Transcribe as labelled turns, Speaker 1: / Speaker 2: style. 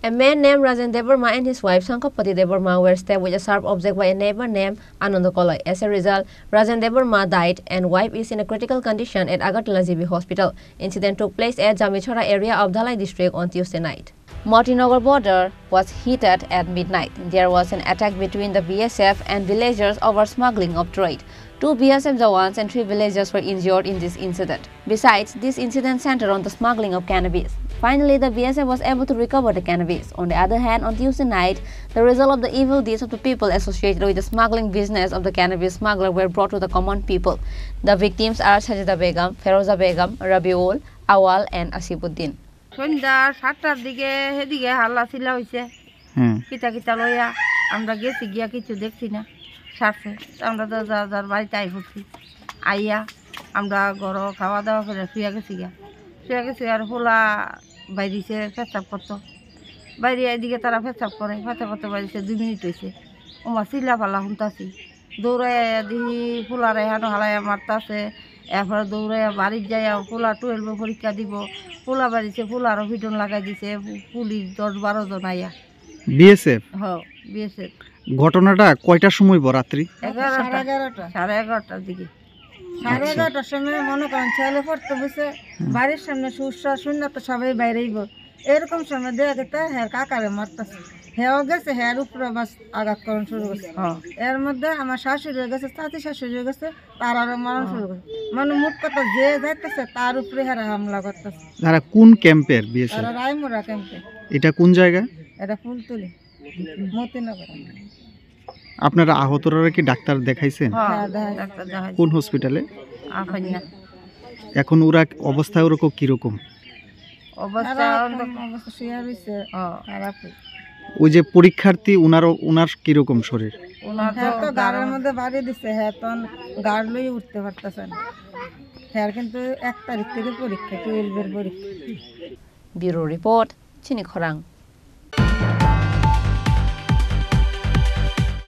Speaker 1: A man named Rajan Devarma and his wife Shankapati Devarma were stabbed with a sharp object by a neighbor named Anandakolai. As a result, Rajan Devarma died and wife is in a critical condition at Agartala Hospital. Incident took place at Jamichora area of Dhalai district on Tuesday night. Martinogor border was heated at midnight. There was an attack between the BSF and villagers over smuggling of trade. Two BSF Jawans and three villagers were injured in this incident. Besides, this incident centered on the smuggling of cannabis. Finally, the BSF was able to recover the cannabis. On the other hand, on Tuesday night, the result of the evil deeds of the people associated with the smuggling business of the cannabis smuggler were brought to the common people. The victims are Sajida Begum, Feroza Begum, Rabiul, Awal and Asibuddin.
Speaker 2: সন্ধ্যা সাতটার দিকে সেদিকে হাল্লা ছিলা হয়েছে কিতা কিতা লইয়া আমরা গেছি গিয়া কিছু দেখছি না সারছে আমরা তো যার যার বাড়িতে আই পড়ছি আইয়া আমরা ঘর খাওয়া দাওয়া করে শুয়ে গেছি গিয়া শুয়ে গেছি আর হোলা বাইরিছে পেশাব করতো বাইরে এদিকে তারা পেশাব করে পেশাব করতে বাইরেছে দুই মিনিট হয়েছে ওমা চিল্লা ফালা শুনতাছি দৌড়াই দিহি ফুলারে হানো হালাই মারতাছে এরপরে দৌড়াইয়া বাড়ির যাইয়া পোলা টুয়েলভে পরীক্ষা দিব পোলা বাড়িতে পোলারও ভিটন লাগাই দিছে পুলিশ দশ বারো জন আইয়া বিএসএফ হ্যাঁ বিএসএফ
Speaker 3: ঘটনাটা কয়টার সময় রাত্রি এগারোটা
Speaker 2: সাড়ে এগারোটার দিকে সাড়ে এগারোটার সময় মনে করেন ছেলে পড়তে বসে বাড়ির সামনে সুস্বাদ শূন্য তো সবাই বাইরেইব এরকম সময় দেয়া যেত হ্যাঁ কাকারে মারতেছে হেয়া গেছে হেয়ার উপরে আমার আঘাতকরণ শুরু করছে হ্যাঁ। এর মধ্যে আমার শাশুড়ি হয়ে গেছে চাচি শাশুড়ি হয়ে গেছে তার আরো মারণ শুরু করছে মানে মোট কথা যে যাইতেছে তার উপরে হেরা হামলা করতেছে
Speaker 3: তারা কোন ক্যাম্পের বিয়েছে তারা
Speaker 2: রায়মুরা ক্যাম্পে
Speaker 3: এটা কোন জায়গা
Speaker 2: এটা ফুলতলি মতিনগর
Speaker 3: আপনারা আহতরা কি ডাক্তার দেখাইছেন হ্যাঁ, হ্যাঁ, কোন হসপিটালে এখন ওরা অবস্থা ওরকম কিরকম
Speaker 2: অবস্থা শুয়ে রয়েছে খারাপ
Speaker 3: ওই যে পরীক্ষার্থী উনার উনার কিরকম শরীর
Speaker 2: হ্যাঁ তো গাড়ের মধ্যে বাড়িয়ে দিছে হ্যাঁ তখন গাড় লই উঠতে পারতেছেন হ্যাঁ কিন্তু এক
Speaker 1: তারিখ থেকে পরীক্ষা টুয়েলভের পরীক্ষা ব্যুরো রিপোর্ট চিনি খরাং